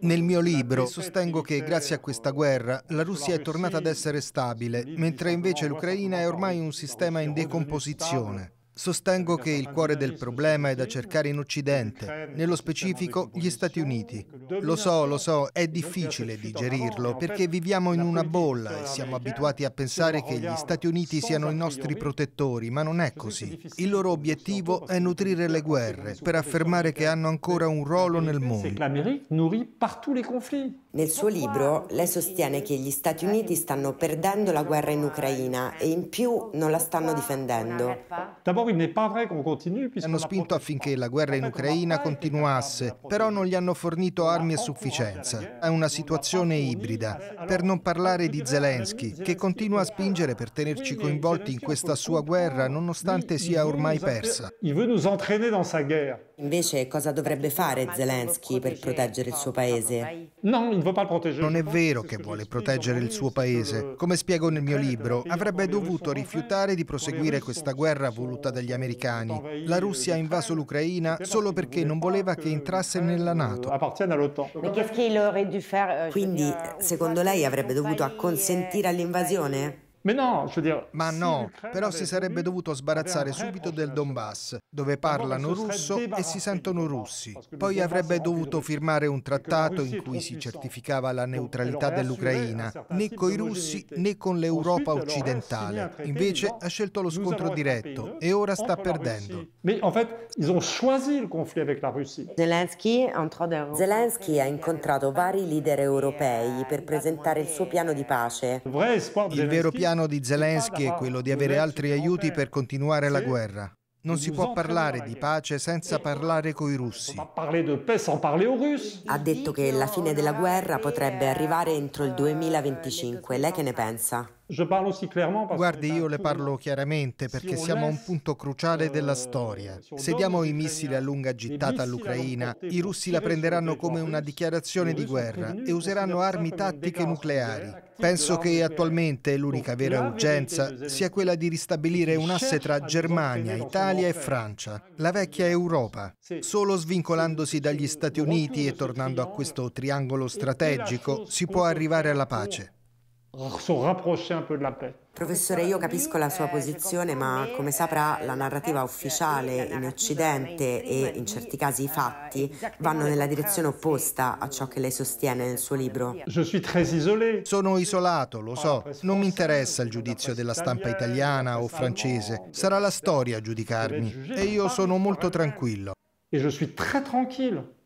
Nel mio libro sostengo che grazie a questa guerra la Russia è tornata ad essere stabile, mentre invece l'Ucraina è ormai un sistema in decomposizione. Sostengo che il cuore del problema è da cercare in Occidente, nello specifico gli Stati Uniti. Lo so, lo so, è difficile digerirlo perché viviamo in una bolla e siamo abituati a pensare che gli Stati Uniti siano i nostri protettori, ma non è così. Il loro obiettivo è nutrire le guerre per affermare che hanno ancora un ruolo nel mondo. Nel suo libro lei sostiene che gli Stati Uniti stanno perdendo la guerra in Ucraina e in più non la stanno difendendo. Hanno spinto affinché la guerra in Ucraina continuasse, però non gli hanno fornito armi a sufficienza. È una situazione ibrida, per non parlare di Zelensky, che continua a spingere per tenerci coinvolti in questa sua guerra nonostante sia ormai persa. Invece cosa dovrebbe fare Zelensky per proteggere il suo paese? Non è vero che vuole proteggere il suo paese. Come spiego nel mio libro, avrebbe dovuto rifiutare di proseguire questa guerra voluta dagli americani. La Russia ha invaso eh, l'Ucraina solo perché non voleva che entrasse eh, nella Nato. Eh, Quindi, secondo lei, avrebbe dovuto acconsentire all'invasione? Ma no, però si sarebbe dovuto sbarazzare subito del Donbass, dove parlano russo e si sentono russi. Poi avrebbe dovuto firmare un trattato in cui si certificava la neutralità dell'Ucraina, né coi russi né con l'Europa occidentale. Invece ha scelto lo scontro diretto e ora sta perdendo. Zelensky ha incontrato vari leader europei per presentare il suo piano di pace. Il vero piano piano di Zelensky è quello di avere altri aiuti per continuare la guerra. Non si può parlare di pace senza parlare coi russi. Ha detto che la fine della guerra potrebbe arrivare entro il 2025. Lei che ne pensa? Guardi, io le parlo euh, chiaramente perché siamo a un punto cruciale della euh, storia. Se diamo i missili a lunga gittata all'Ucraina, i russi la prenderanno come una dichiarazione di guerra e useranno armi tattiche nucleari. Penso che attualmente l'unica vera urgenza sia quella di ristabilire un asse tra Germania, Italia e Francia, la vecchia Europa. Solo svincolandosi dagli Stati Uniti e tornando a questo triangolo strategico si può arrivare alla pace se un peu Professore, io capisco la sua posizione, ma come saprà la narrativa ufficiale in Occidente e in certi casi i fatti vanno nella direzione opposta a ciò che lei sostiene nel suo libro. Sono isolato, lo so. Non mi interessa il giudizio della stampa italiana o francese. Sarà la storia a giudicarmi e io sono molto tranquillo. E io sono molto tranquillo.